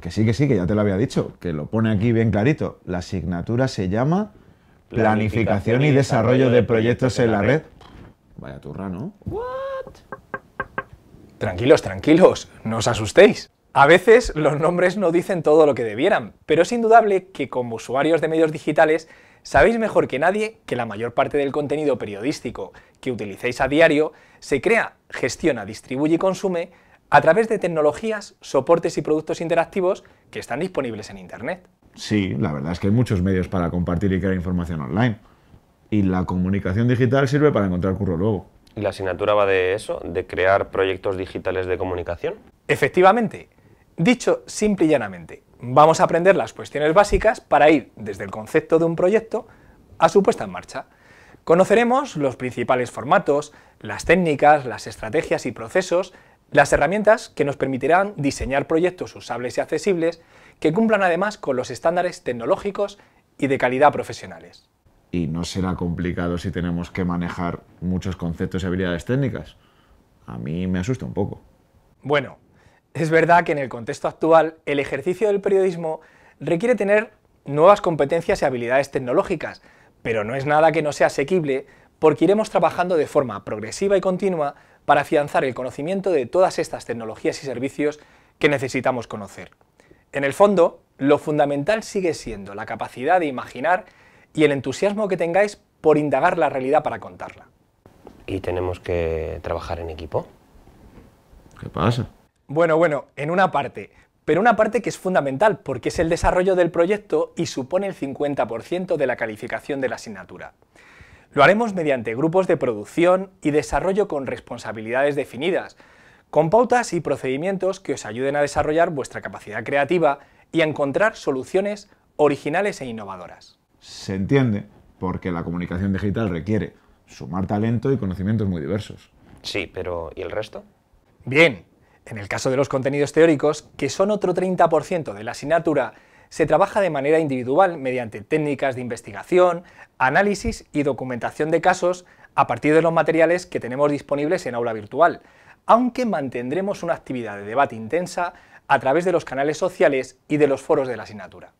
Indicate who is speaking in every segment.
Speaker 1: Que sí, que sí, que ya te lo había dicho, que lo pone aquí bien clarito. La asignatura se llama Planificación, y, Desarrollo de, Proyectos en la Red. Vaya turra, ¿no? Tranquilos, tranquilos, no os asustéis. A
Speaker 2: veces los nombres no dicen todo lo que debieran, pero es indudable que como usuarios de medios digitales sabéis mejor que nadie que la mayor parte del contenido periodístico que utilicéis a diario se crea, gestiona, distribuye y consume a través de tecnologías, soportes y productos interactivos que están disponibles en Internet.
Speaker 1: Sí, la verdad es que hay muchos medios para compartir y crear información online. Y la comunicación digital sirve para encontrar curro luego. ¿Y
Speaker 2: la asignatura va de eso, de crear proyectos digitales de comunicación? Efectivamente. Dicho simple y llanamente, vamos a aprender las cuestiones básicas para ir desde el concepto de un proyecto a su puesta en marcha. Conoceremos los principales formatos, las técnicas, las estrategias y procesos las herramientas que nos permitirán diseñar proyectos usables y accesibles que cumplan además con los estándares tecnológicos y de calidad profesionales.
Speaker 1: Y no será complicado si tenemos que manejar muchos conceptos y habilidades técnicas. A mí me asusta un poco.
Speaker 2: Bueno, es verdad que en el contexto actual el ejercicio del periodismo requiere tener nuevas competencias y habilidades tecnológicas, pero no es nada que no sea asequible porque iremos trabajando de forma progresiva y continua para afianzar el conocimiento de todas estas tecnologías y servicios que necesitamos conocer. En el fondo, lo fundamental sigue siendo la capacidad de imaginar y el entusiasmo que tengáis por indagar la realidad para contarla. Y tenemos que trabajar en equipo. ¿Qué pasa? Bueno, bueno, en una parte, pero una parte que es fundamental porque es el desarrollo del proyecto y supone el 50% de la calificación de la asignatura. Lo haremos mediante grupos de producción y desarrollo con responsabilidades definidas, con pautas y procedimientos que os ayuden a desarrollar vuestra capacidad creativa y a encontrar soluciones originales e innovadoras.
Speaker 1: Se entiende porque la comunicación digital requiere sumar talento y conocimientos muy diversos.
Speaker 2: Sí, pero ¿y el resto? Bien, en el caso de los contenidos teóricos, que son otro 30% de la asignatura, se trabaja de manera individual mediante técnicas de investigación, análisis y documentación de casos a partir de los materiales que tenemos disponibles en aula virtual, aunque mantendremos una actividad de debate intensa a través de los canales sociales y de los foros de la asignatura.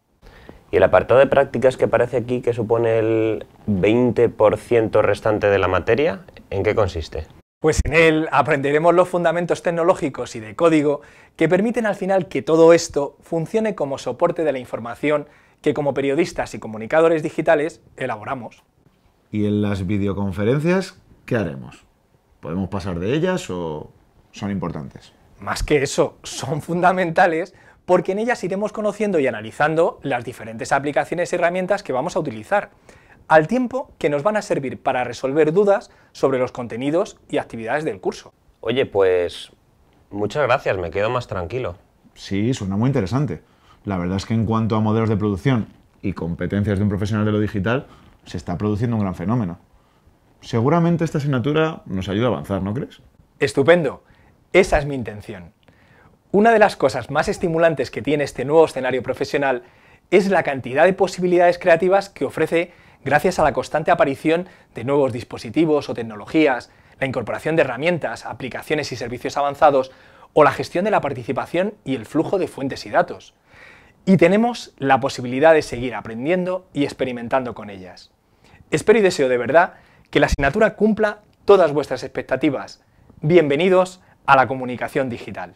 Speaker 2: Y el apartado de prácticas que aparece aquí, que supone el 20% restante de la materia, ¿en qué consiste? Pues en él aprenderemos los fundamentos tecnológicos y de código que permiten al final que todo esto funcione como soporte de la información que como periodistas y comunicadores digitales elaboramos.
Speaker 1: ¿Y en las videoconferencias qué haremos? ¿Podemos pasar de ellas o son importantes?
Speaker 2: Más que eso, son fundamentales porque en ellas iremos conociendo y analizando las diferentes aplicaciones y herramientas que vamos a utilizar al tiempo que nos van a servir para resolver dudas sobre los contenidos y actividades del curso. Oye, pues muchas gracias, me quedo más tranquilo.
Speaker 1: Sí, suena muy interesante. La verdad es que en cuanto a modelos de producción y competencias de un profesional de lo digital, se está produciendo un gran fenómeno. Seguramente esta asignatura nos ayuda a avanzar, ¿no crees? Estupendo. Esa es mi intención. Una de las cosas más
Speaker 2: estimulantes que tiene este nuevo escenario profesional es la cantidad de posibilidades creativas que ofrece gracias a la constante aparición de nuevos dispositivos o tecnologías, la incorporación de herramientas, aplicaciones y servicios avanzados, o la gestión de la participación y el flujo de fuentes y datos. Y tenemos la posibilidad de seguir aprendiendo y experimentando con ellas. Espero y deseo de verdad que la asignatura cumpla todas vuestras expectativas. Bienvenidos a la comunicación digital.